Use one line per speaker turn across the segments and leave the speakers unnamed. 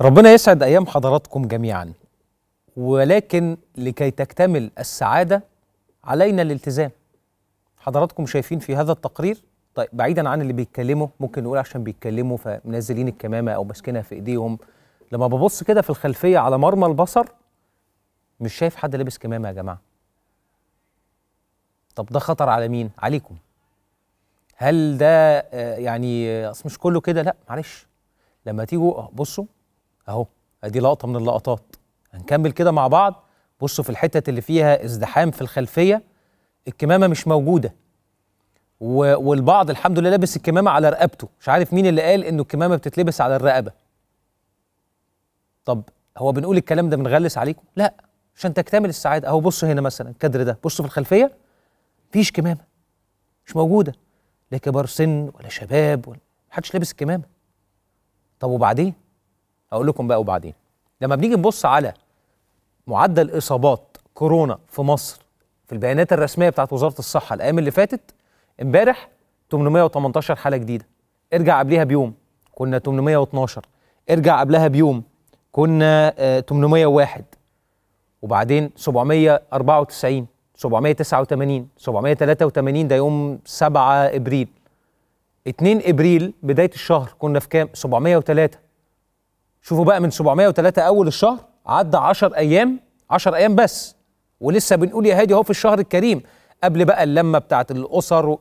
ربنا يسعد ايام حضراتكم جميعا ولكن لكي تكتمل السعاده علينا الالتزام حضراتكم شايفين في هذا التقرير طيب بعيدا عن اللي بيتكلموا ممكن نقول عشان بيتكلموا فمنزلين الكمامه او ماسكينها في ايديهم لما ببص كده في الخلفيه على مرمى البصر مش شايف حد لابس كمامه يا جماعه طب ده خطر على مين عليكم هل ده آه، يعني آه، اصل مش كله كده لا معلش لما تيجوا بصوا اهو ادي لقطه من اللقطات هنكمل كده مع بعض بصوا في الحتت اللي فيها ازدحام في الخلفيه الكمامه مش موجوده و... والبعض الحمد لله لابس الكمامه على رقبته مش عارف مين اللي قال انه الكمامه بتتلبس على الرقبه طب هو بنقول الكلام ده بنغلس عليكم لا عشان تكتمل السعاده اهو بصوا هنا مثلا الكادر ده بصوا في الخلفيه مفيش كمامه مش موجوده لا كبار سن ولا شباب ولا محدش لابس الكمامه طب وبعدين اقول لكم بقى وبعدين لما بنيجي نبص على معدل اصابات كورونا في مصر في البيانات الرسميه بتاعت وزاره الصحه الايام اللي فاتت امبارح 818 حاله جديده ارجع قبلها بيوم كنا 812 ارجع قبلها بيوم كنا 801 وبعدين 794 789 783 ده يوم 7 ابريل 2 ابريل بدايه الشهر كنا في كام 703 شوفوا بقى من 703 اول الشهر عدى 10 ايام 10 ايام بس ولسه بنقول يا هادي اهو في الشهر الكريم قبل بقى اللمه بتاعت الاسر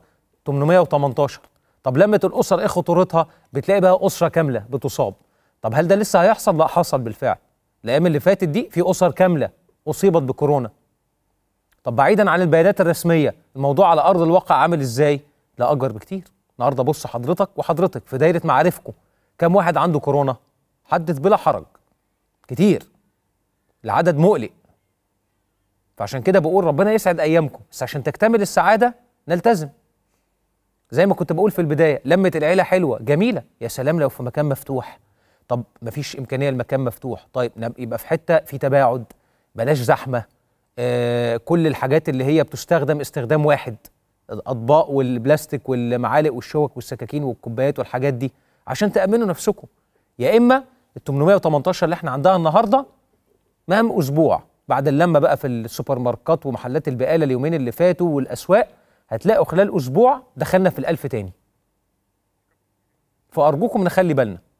818 طب لمه الاسر ايه خطورتها بتلاقي بقى اسره كامله بتصاب طب هل ده لسه هيحصل لا حصل بالفعل الايام اللي فاتت دي في اسر كامله اصيبت بكورونا طب بعيدا عن البيانات الرسميه الموضوع على ارض الواقع عامل ازاي لا اكبر بكتير النهارده بص حضرتك وحضرتك في دايره معارفكم كم واحد عنده كورونا حدث بلا حرج كتير العدد مقلق فعشان كده بقول ربنا يسعد ايامكم بس عشان تكتمل السعاده نلتزم زي ما كنت بقول في البدايه لمه العيله حلوه جميله يا سلام لو في مكان مفتوح طب مفيش امكانيه المكان مفتوح طيب يبقى في حته في تباعد بلاش زحمه آه كل الحاجات اللي هي بتستخدم استخدام واحد الاطباق والبلاستيك والمعالق والشوك والسكاكين والكوبايات والحاجات دي عشان تامنوا نفسكم يا اما ال 818 اللي احنا عندها النهارده مهم اسبوع بعد اللمه بقى في السوبر ماركت ومحلات البقاله اليومين اللي فاتوا والاسواق هتلاقوا خلال اسبوع دخلنا في الالف تاني فارجوكم نخلي بالنا